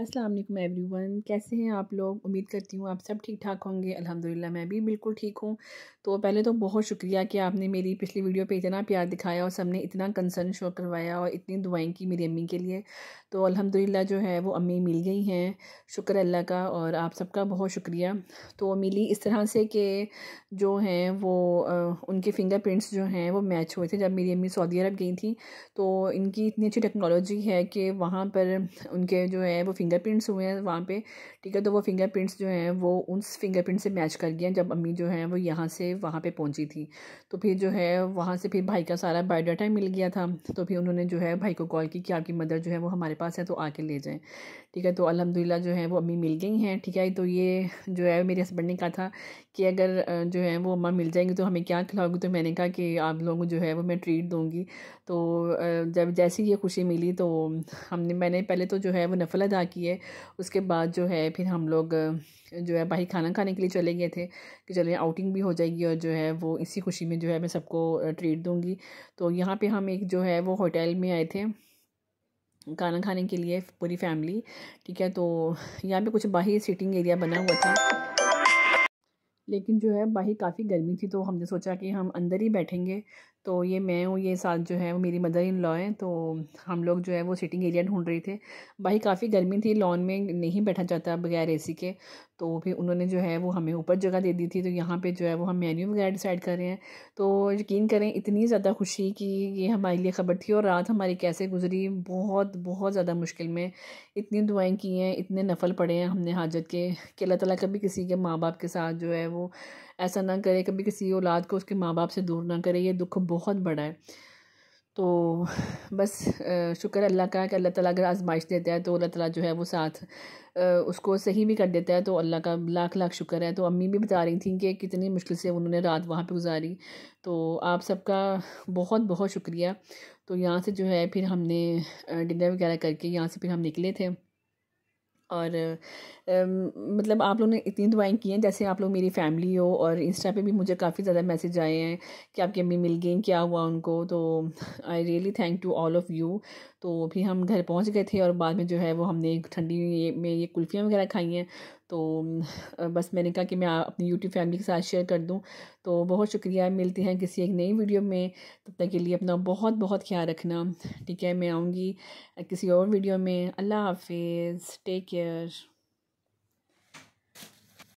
अस्सलाम वालेकुम एवरीवन कैसे हैं आप लोग उम्मीद करती हूँ आप सब ठीक ठाक होंगे अल्हम्दुलिल्लाह मैं भी बिल्कुल ठीक हूँ तो पहले तो बहुत शुक्रिया कि आपने मेरी पिछली वीडियो पे इतना प्यार दिखाया और सबने इतना कंसर्न शो करवाया और इतनी दुआएं की मेरी अम्मी के लिए तो अल्हम्दुलिल्लाह जो है वो अम्मी मिल गई हैं शुक्र अल्लाह का और आप सबका बहुत शुक्रिया तो मिली इस तरह से कि जो हैं वो उनके प्रिंट्स जो हैं वो मैच हुए थे जब मेरी अम्मी सऊदी अरब गई थी तो इनकी इतनी अच्छी टेक्नोलॉजी है कि वहाँ पर उनके जो है वो फिंगरप्रिंट्स हुए हैं वहाँ पे ठीक है तो वो फिंगरप्रिंट्स जो हैं वो उन फिंगरप्रिंट से मैच कर गया जब अम्मी जो है वो यहाँ से वहाँ पे पहुँची थी तो फिर जो है वहाँ से फिर भाई का सारा बायोडाटा मिल गया था तो फिर उन्होंने जो है भाई को कॉल की कि आपकी मदर जो है वो हमारे पास है तो आके ले जाएँ ठीक है तो अलहमदिल्ला जो है वो अम्मी मिल गई हैं ठीक है तो ये जो है मेरे हस्बैंड ने कहा था कि अगर जो है वो अम्मा मिल जाएंगी तो हमें क्या खिलाओगी तो मैंने कहा कि आप लोगों को जो है वो मैं ट्रीट दूँगी तो जब जैसी ये खुशी मिली तो हमने मैंने पहले तो जो है वो नफल अदा है उसके बाद जो है फिर हम लोग जो है बाहर खाना खाने के लिए चले गए थे कि चलो आउटिंग भी हो जाएगी और जो है वो इसी खुशी में जो है मैं सबको ट्रीट दूँगी तो यहाँ पर हम एक जो है वो होटल में आए थे खाना खाने के लिए पूरी फैमिली ठीक है तो यहाँ पे कुछ बाहर सीटिंग एरिया बना हुआ था लेकिन जो है बाहर काफ़ी गर्मी थी तो हमने सोचा कि हम अंदर ही बैठेंगे तो ये मैं हूँ ये साथ जो है वो मेरी मदर इन लॉ हैं तो हम लोग जो है वो सिटिंग एरिया ढूंढ रहे थे भाई काफ़ी गर्मी थी लॉन में नहीं बैठा जाता बगैर एसी के तो फिर उन्होंने जो है वो हमें ऊपर जगह दे दी थी तो यहाँ पे जो है वो हम मेन्यू वगैरह डिसाइड कर रहे हैं तो यकीन करें इतनी ज़्यादा खुशी कि ये हमारे लिए खबर थी और रात हमारी कैसे गुजरी बहुत बहुत ज़्यादा मुश्किल में इतनी दुआएँ की हैं इतने नफल पड़े हैं हमने हाजत के कि अल्लाह तला कभी किसी के माँ बाप के साथ जो है वो ऐसा ना करे कभी किसी औलाद को उसके माँ बाप से दूर ना करे ये दुख बहुत बड़ा है तो बस शुक्र अल्लाह का कि अल्लाह ताला अगर आजमाइश देता है तो अल्लाह ताला जो है वो साथ उसको सही भी कर देता है तो अल्लाह का लाख लाख शुक्र है तो अम्मी भी बता रही थी कि कितनी मुश्किल से उन्होंने रात वहाँ पे गुजारी तो आप सबका बहुत बहुत शुक्रिया तो यहाँ से जो है फिर हमने डिनर वगैरह करके यहाँ से फिर हम निकले थे और मतलब आप लोगों ने इतनी दुआएं की हैं जैसे आप लोग मेरी फैमिली हो और इंस्टा पे भी मुझे काफ़ी ज़्यादा मैसेज आए हैं कि आपकी अम्मी मिल गई क्या हुआ उनको तो I really thank to all of you तो भी हम घर पहुंच गए थे और बाद में जो है वो हमने ठंडी में ये कुल्फ़ियाँ वगैरह खाई हैं तो बस मैंने कहा कि मैं अपनी यूट्यूब फैमिली के साथ शेयर कर दूँ तो बहुत शुक्रिया मिलते हैं किसी एक नई वीडियो में तब तक के लिए अपना बहुत बहुत ख्याल रखना ठीक है मैं आऊँगी किसी और वीडियो में अल्लाह हाफिज़ टेक केयर